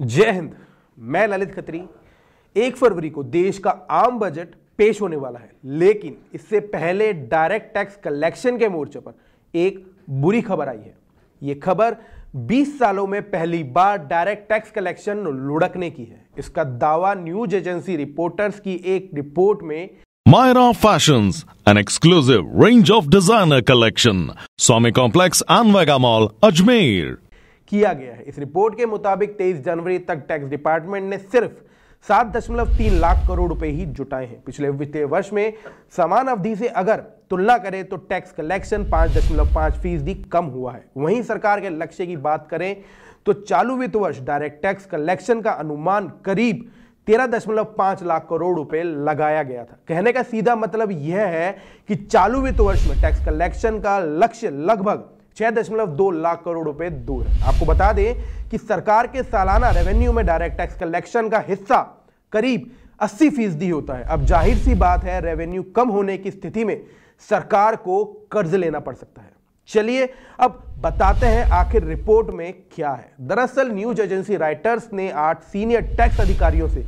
जय हिंद मैं ललित खत्री एक फरवरी को देश का आम बजट पेश होने वाला है लेकिन इससे पहले डायरेक्ट टैक्स कलेक्शन के मोर्चे पर एक बुरी खबर आई है यह खबर 20 सालों में पहली बार डायरेक्ट टैक्स कलेक्शन लुढ़कने की है इसका दावा न्यूज एजेंसी रिपोर्टर्स की एक रिपोर्ट में Myra fashion an exclusive range of designer collection Swami complex and Vega mall Ajmer किया गया है इस रिपोर्ट के मुताबिक 23 जनवरी तक टैक्स डिपार्टमेंट ने सिर्फ सात दशमलव तीन लाख करोड़ रुपए ही जुटाए हैं पिछले वित्तीय वर्ष में समान अवधि से अगर तुलना करें तो टैक्स कलेक्शन पांच दशमलव पांच फीसदी कम हुआ है वहीं सरकार के लक्ष्य की बात करें तो चालू वित्त वर्ष डायरेक्ट टैक्स कलेक्शन का अनुमान करीब तेरह दशमलव पांच लाख करोड़ रुपए लगाया गया था कहने का सीधा मतलब यह है कि चालू वित्त वर्ष में टैक्स कलेक्शन का लक्ष्य लगभग छह दशमलव दो लाख करोड़ रुपए दूर है आपको बता दें कि सरकार के सालाना रेवेन्यू में डायरेक्ट टैक्स कलेक्शन का हिस्सा करीब अस्सी फीसदी होता है अब जाहिर सी बात है रेवेन्यू कम होने की स्थिति में सरकार को कर्ज लेना पड़ सकता है चलिए अब बताते हैं आखिर रिपोर्ट में क्या है दरअसल न्यूज एजेंसी राइटर्स ने आठ सीनियर टैक्स अधिकारियों से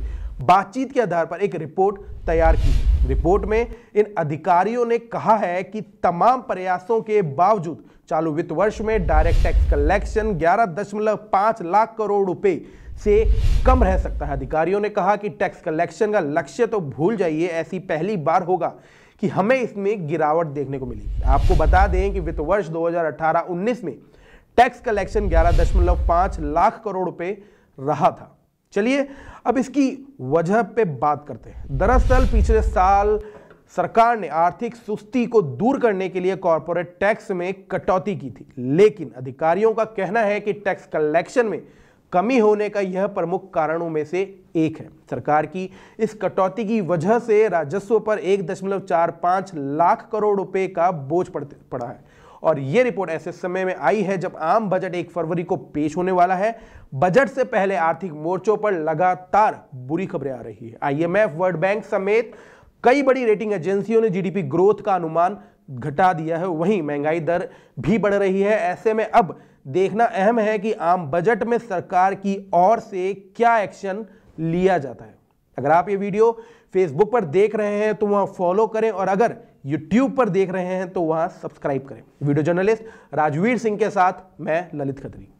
बातचीत के आधार पर एक रिपोर्ट तैयार की रिपोर्ट में इन अधिकारियों ने कहा है कि तमाम प्रयासों के बावजूद चालू वित्त वर्ष में direct tax collection 11.5 lakh crore रुपए से कम रह सकता है अधिकारियों ने कहा कि टैक्स कलेक्शन का लक्ष्य तो भूल जाइए ऐसी पहली बार होगा कि हमें इसमें गिरावट देखने को मिली आपको बता दें कि वित्त वर्ष 2018-19 में टैक्स कलेक्शन 11.5 लाख करोड़ रुपए रहा था चलिए अब इसकी वजह पे बात करते हैं दरअसल पिछले साल सरकार ने आर्थिक सुस्ती को दूर करने के लिए कॉरपोरेट टैक्स में कटौती की थी लेकिन अधिकारियों का कहना है कि टैक्स कलेक्शन में कमी होने का यह प्रमुख कारणों में से एक है सरकार की इस कटौती की वजह से राजस्व पर एक दशमलव चार पाँच लाख करोड़ रुपए का बोझ पड़ा है और ये रिपोर्ट ऐसे समय में आई है जब आम बजट एक फरवरी को पेश होने वाला है बजट से पहले आर्थिक मोर्चों पर लगातार बुरी खबरें आ रही है आईएमएफ वर्ल्ड बैंक समेत कई बड़ी रेटिंग एजेंसियों ने जीडीपी ग्रोथ का अनुमान घटा दिया है वहीं महंगाई दर भी बढ़ रही है ऐसे में अब देखना अहम है कि आम बजट में सरकार की ओर से क्या एक्शन लिया जाता है अगर आप ये वीडियो फेसबुक पर देख रहे हैं तो वहाँ फॉलो करें और अगर यूट्यूब पर देख रहे हैं तो वहाँ सब्सक्राइब करें वीडियो जर्नलिस्ट राजवीर सिंह के साथ मैं ललित खत्री